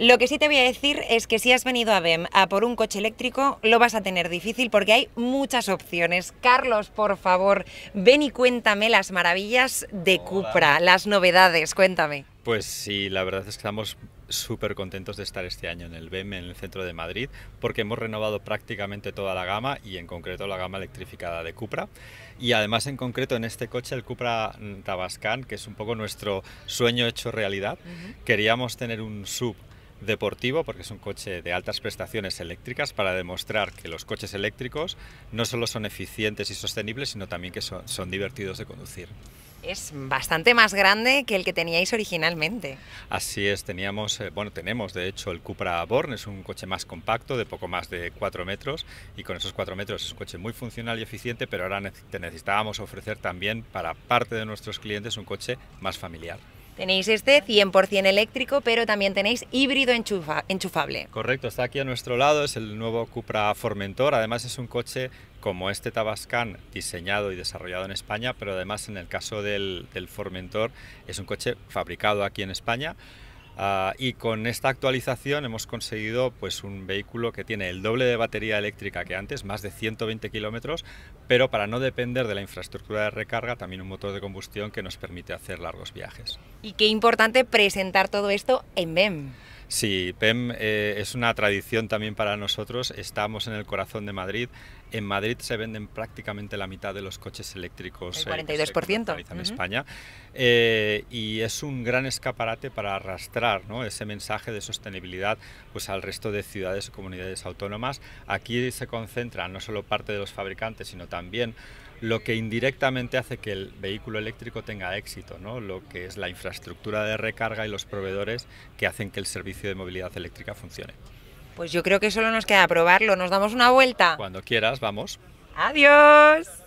Lo que sí te voy a decir es que si has venido a BEM a por un coche eléctrico, lo vas a tener difícil porque hay muchas opciones. Carlos, por favor, ven y cuéntame las maravillas de Cupra, las novedades, cuéntame. Pues sí, la verdad es que estamos súper contentos de estar este año en el BEM, en el centro de Madrid, porque hemos renovado prácticamente toda la gama y en concreto la gama electrificada de Cupra. Y además en concreto en este coche, el Cupra Tabascan, que es un poco nuestro sueño hecho realidad, queríamos tener un sub deportivo, porque es un coche de altas prestaciones eléctricas, para demostrar que los coches eléctricos no solo son eficientes y sostenibles, sino también que son, divertidos de conducir. Es bastante más grande que el que teníais originalmente. Así es, teníamos, eh, bueno, tenemos de hecho el Cupra Born, es un coche más compacto, de poco más de 4 metros, y con esos 4 metros es un coche muy funcional y eficiente, pero ahora necesitábamos ofrecer también para parte de nuestros clientes un coche más familiar. Tenéis este 100% eléctrico, pero también tenéis híbrido enchufable. Correcto, está aquí a nuestro lado, es el nuevo Cupra Formentor. Además es un coche como este Tabascan diseñado y desarrollado en España, pero además en el caso del, del Formentor es un coche fabricado aquí en España. Ah, y con esta actualización hemos conseguido pues, un vehículo que tiene el doble de batería eléctrica que antes, más de 120 kilómetros, pero para no depender de la infraestructura de recarga, también un motor de combustión que nos permite hacer largos viajes. Y qué importante presentar todo esto en BEM. Sí, PEM eh, es una tradición también para nosotros. Estamos en el corazón de Madrid. En Madrid se venden prácticamente la mitad de los coches eléctricos. El 42%. Eh, en España. Eh, y es un gran escaparate para arrastrar ese mensaje de sostenibilidad pues, al resto de ciudades o comunidades autónomas. Aquí se concentra no solo parte de los fabricantes, sino también lo que indirectamente hace que el vehículo eléctrico tenga éxito, ¿no? lo que es la infraestructura de recarga y los proveedores que hacen que el servicio de movilidad eléctrica funcione. Pues yo creo que solo nos queda probarlo, nos damos una vuelta. Cuando quieras, vamos. Adiós.